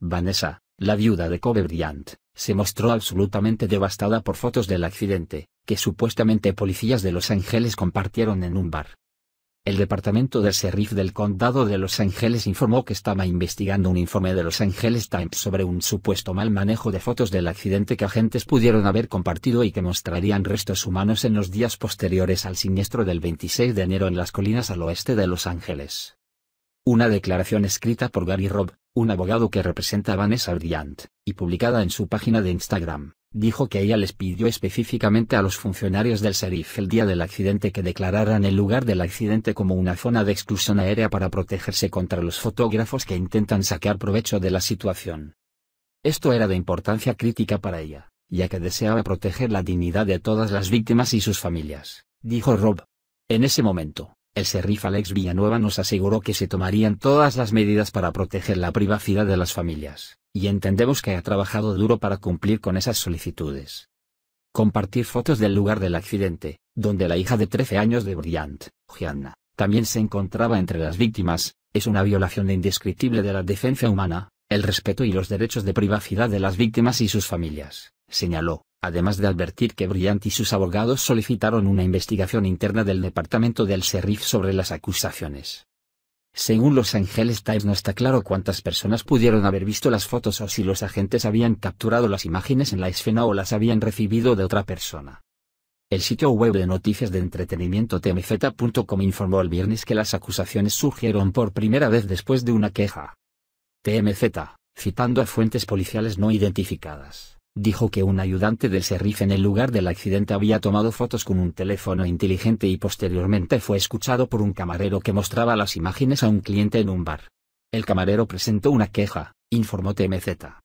Vanessa, la viuda de Kobe Bryant, se mostró absolutamente devastada por fotos del accidente, que supuestamente policías de Los Ángeles compartieron en un bar. El departamento del sheriff del condado de Los Ángeles informó que estaba investigando un informe de Los Ángeles Times sobre un supuesto mal manejo de fotos del accidente que agentes pudieron haber compartido y que mostrarían restos humanos en los días posteriores al siniestro del 26 de enero en las colinas al oeste de Los Ángeles. Una declaración escrita por Gary Robb, un abogado que representa a Vanessa Bryant, y publicada en su página de Instagram, dijo que ella les pidió específicamente a los funcionarios del sheriff el día del accidente que declararan el lugar del accidente como una zona de exclusión aérea para protegerse contra los fotógrafos que intentan sacar provecho de la situación. Esto era de importancia crítica para ella, ya que deseaba proteger la dignidad de todas las víctimas y sus familias, dijo Rob. En ese momento, el sheriff Alex Villanueva nos aseguró que se tomarían todas las medidas para proteger la privacidad de las familias, y entendemos que ha trabajado duro para cumplir con esas solicitudes. Compartir fotos del lugar del accidente, donde la hija de 13 años de Brilliant, Gianna, también se encontraba entre las víctimas, es una violación indescriptible de la defensa humana, el respeto y los derechos de privacidad de las víctimas y sus familias, señaló además de advertir que Briant y sus abogados solicitaron una investigación interna del departamento del sheriff sobre las acusaciones. Según Los Angeles Times no está claro cuántas personas pudieron haber visto las fotos o si los agentes habían capturado las imágenes en la escena o las habían recibido de otra persona. El sitio web de noticias de entretenimiento tmz.com informó el viernes que las acusaciones surgieron por primera vez después de una queja. TMZ, citando a fuentes policiales no identificadas dijo que un ayudante del sheriff en el lugar del accidente había tomado fotos con un teléfono inteligente y posteriormente fue escuchado por un camarero que mostraba las imágenes a un cliente en un bar. El camarero presentó una queja, informó TMZ.